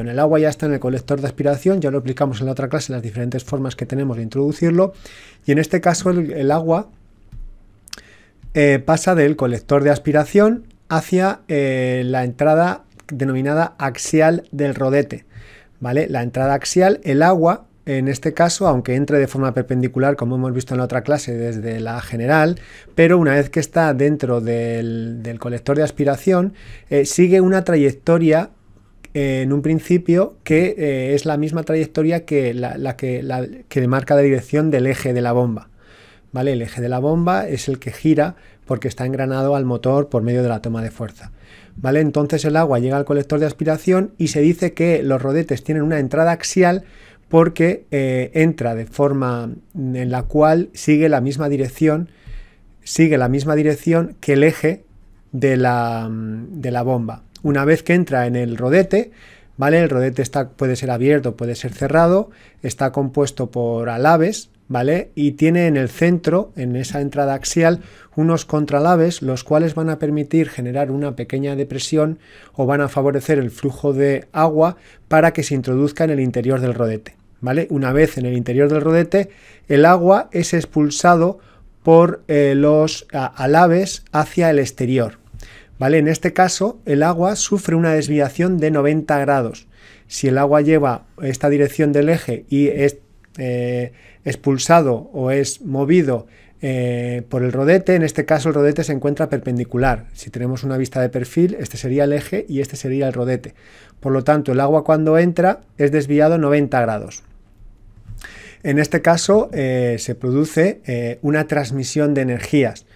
En el agua ya está en el colector de aspiración, ya lo explicamos en la otra clase, las diferentes formas que tenemos de introducirlo, y en este caso el, agua eh, pasa del colector de aspiración hacia eh, la entrada denominada axial del rodete. ¿Vale? La entrada axial, el agua, en este caso, aunque entre de forma perpendicular, como hemos visto en la otra clase desde la general, pero una vez que está dentro del, colector de aspiración, eh, sigue una trayectoria en un principio que eh, es la misma trayectoria que la, que, la, la dirección del eje de la bomba. ¿Vale? El eje de la bomba es el que gira porque está engranado al motor por medio de la toma de fuerza. ¿Vale? Entonces el agua llega al colector de aspiración y se dice que los rodetes tienen una entrada axial porque eh, entra de forma en la cual sigue la misma dirección, sigue la misma dirección que el eje de la bomba. Una vez que entra en el rodete, ¿vale? El rodete puede ser abierto, puede ser cerrado, está compuesto por alaves, ¿vale? Y tiene en el centro, en esa entrada axial, unos contralaves, los cuales van a permitir generar una pequeña depresión o van a favorecer el flujo de agua para que se introduzca en el interior del rodete, ¿vale? Una vez en el interior del rodete, el agua es expulsado por eh, los alaves hacia el exterior, ¿vale? En este caso, el agua sufre una desviación de 90 grados. Si el agua lleva esta dirección del eje y es eh, expulsado o es movido eh, por el rodete, en este caso el rodete se encuentra perpendicular. Si tenemos una vista de perfil, este sería el eje y este sería el rodete. Por lo tanto, el agua cuando entra es desviado 90 grados. En este caso eh, se produce una transmisión de energías.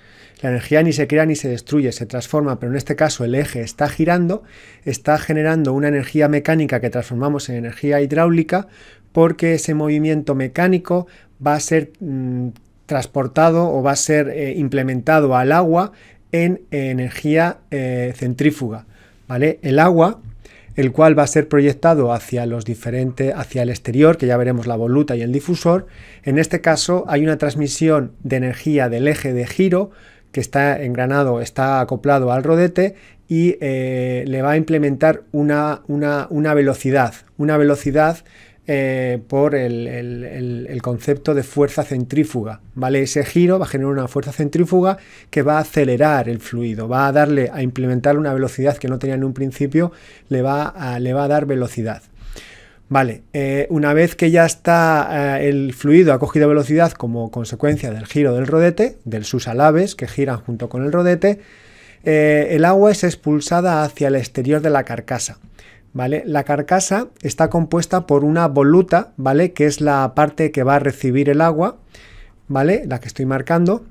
La energía ni se crea ni se destruye, se transforma, pero en este caso el eje está girando, está generando una energía mecánica que transformamos en energía hidráulica porque ese movimiento mecánico va a ser mm, transportado o va a ser eh, implementado al agua en eh, energía eh, centrífuga. ¿vale? El agua el cual va a ser proyectado hacia los diferentes, hacia el exterior, que ya veremos la voluta y el difusor. En este caso hay una transmisión de energía del eje de giro que está engranado, está acoplado al rodete y eh, le va a implementar una, velocidad, una velocidad eh, por el, concepto de fuerza centrífuga, ¿vale? Ese giro va a generar una fuerza centrífuga que va a acelerar el fluido, va a darle, a implementar una velocidad que no tenía en un principio, le le va a dar velocidad. Vale, eh, una vez que ya está eh, el fluido ha cogido velocidad como consecuencia del giro del rodete, del sus alaves que giran junto con el rodete, eh, el agua es expulsada hacia el exterior de la carcasa. ¿Vale? La carcasa está compuesta por una voluta, ¿vale? Que es la parte que va a recibir el agua, ¿vale? La que estoy marcando.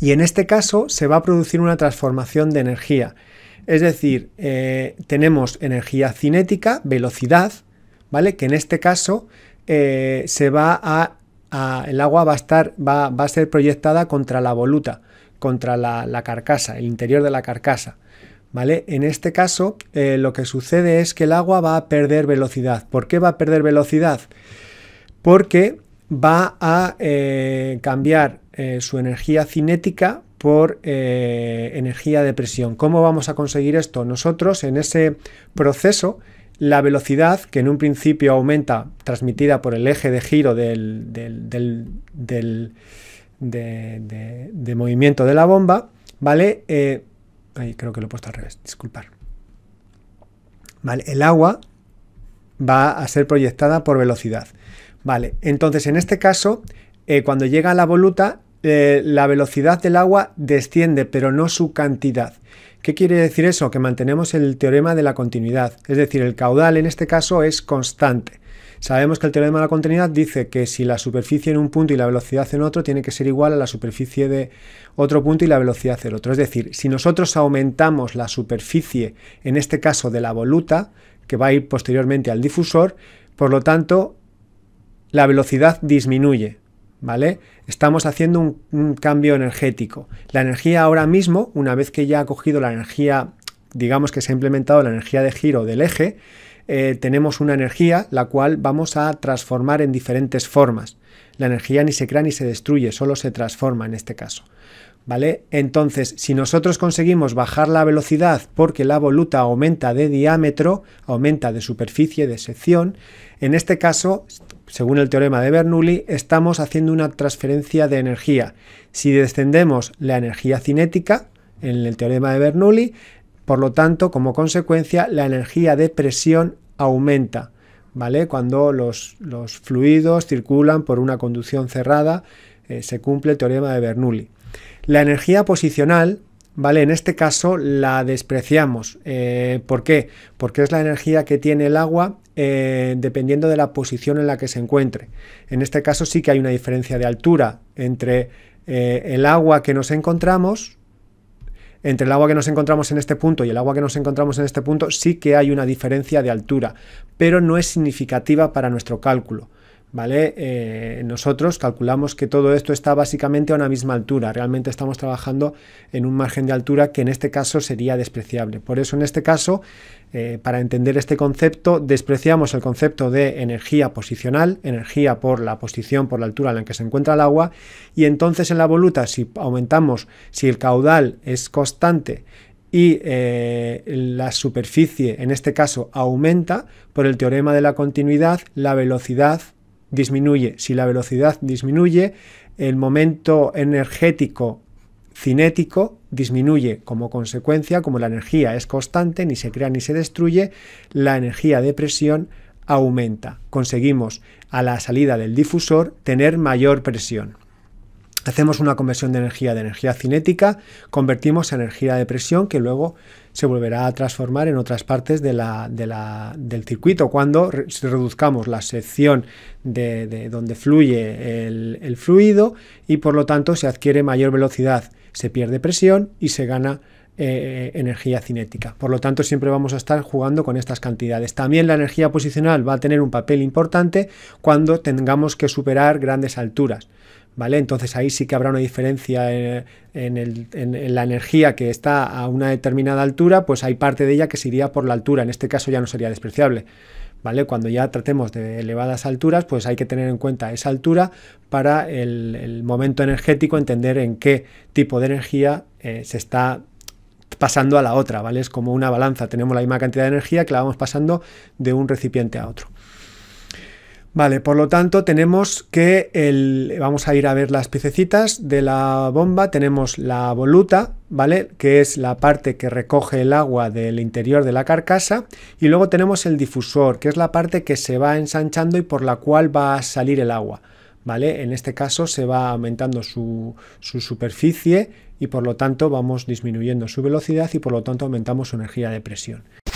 Y en este caso se va a producir una transformación de energía. Es decir, tenemos energía cinética, velocidad, ¿vale? Que en este caso eh, se va a, el agua va a estar, va, va, a ser proyectada contra la voluta, contra la, la, carcasa, el interior de la carcasa. ¿Vale? En este caso, eh, lo que sucede es que el agua va a perder velocidad. ¿Por qué va a perder velocidad? Porque va a eh, cambiar su energía cinética por energía de presión. ¿Cómo vamos a conseguir esto? Nosotros en ese proceso la velocidad, que en un principio aumenta, transmitida por el eje de giro del, del, del, de, movimiento de la bomba, ¿vale? Eh, creo que lo he puesto al revés, disculpar. Vale, el agua va a ser proyectada por velocidad. Vale, entonces en este caso, eh, cuando llega a la voluta, eh, la velocidad del agua desciende, pero no su cantidad. ¿Qué quiere decir eso? Que mantenemos el teorema de la continuidad, es decir, el caudal en este caso es constante. Sabemos que el teorema de la continuidad dice que si la superficie en un punto y la velocidad en otro tiene que ser igual a la superficie de otro punto y la velocidad del otro. Es decir, si nosotros aumentamos la superficie, en este caso de la voluta, que va a ir posteriormente al difusor, por lo tanto, la velocidad disminuye. ¿vale? Estamos haciendo un, cambio energético. La energía ahora mismo, una vez que ya ha cogido la energía, digamos que se ha implementado la energía de giro del eje, eh, tenemos una energía la cual vamos a transformar en diferentes formas. La energía ni se crea ni se destruye, solo se transforma en este caso. Entonces, si nosotros conseguimos bajar la velocidad porque la voluta aumenta de diámetro, aumenta de superficie, de sección, en este caso, según el teorema de Bernoulli, estamos haciendo una transferencia de energía. Si descendemos la energía cinética, en el teorema de Bernoulli, por lo tanto, como consecuencia, la energía de presión aumenta, ¿vale? Cuando los, fluidos circulan por una conducción cerrada, eh, se cumple el teorema de Bernoulli. La energía posicional, ¿vale? En este caso la despreciamos. Eh, ¿Por qué? Porque es la energía que tiene el agua eh, dependiendo de la posición en la que se encuentre. En este caso sí que hay una diferencia de altura entre eh, el agua que nos encontramos, entre el agua que nos encontramos en este punto y el agua que nos encontramos en este punto sí que hay una diferencia de altura, pero no es significativa para nuestro cálculo. ¿vale? Eh, nosotros calculamos que todo esto está básicamente a una misma altura, realmente estamos trabajando en un margen de altura que en este caso sería despreciable. Por eso en este caso, eh, para entender este concepto, despreciamos el concepto de energía posicional, energía por la posición, por la altura en la que se encuentra el agua, y entonces en la voluta, si aumentamos, si el caudal es constante, y eh, la superficie, en este caso, aumenta, por el teorema de la continuidad, la velocidad disminuye. Si la velocidad disminuye, el momento energético cinético disminuye como consecuencia, como la energía es constante, ni se crea ni se destruye, la energía de presión aumenta. Conseguimos a la salida del difusor tener mayor presión. Hacemos una conversión de energía de energía cinética, convertimos a energía de presión que luego se volverá a transformar en otras partes del circuito. Cuando reduzcamos la sección de, donde fluye el, fluido y por lo tanto se adquiere mayor velocidad, se pierde presión y se gana eh, energía cinética. Por lo tanto, siempre vamos a estar jugando con estas cantidades. También la energía posicional va a tener un papel importante cuando tengamos que superar grandes alturas entonces ahí sí que habrá una diferencia eh, en, la energía que está a una determinada altura, pues hay parte de ella que se iría por la altura, en este caso ya no sería despreciable. ¿Vale? Cuando ya tratemos de elevadas alturas, pues hay que tener en cuenta esa altura para el, momento energético, entender en qué tipo de energía eh, se está pasando a la otra, ¿vale? Es como una balanza, tenemos la misma cantidad de energía que la vamos pasando de un recipiente a otro. Vale, por lo tanto tenemos que vamos a ir a ver las piececitas de la bomba, tenemos la voluta, ¿vale? Que es la parte que recoge el agua del interior de la carcasa y luego tenemos el difusor, que es la parte que se va ensanchando y por la cual va a salir el agua, ¿vale? En este caso se va aumentando su, su superficie y por lo tanto vamos disminuyendo su velocidad y por lo tanto aumentamos su energía de presión.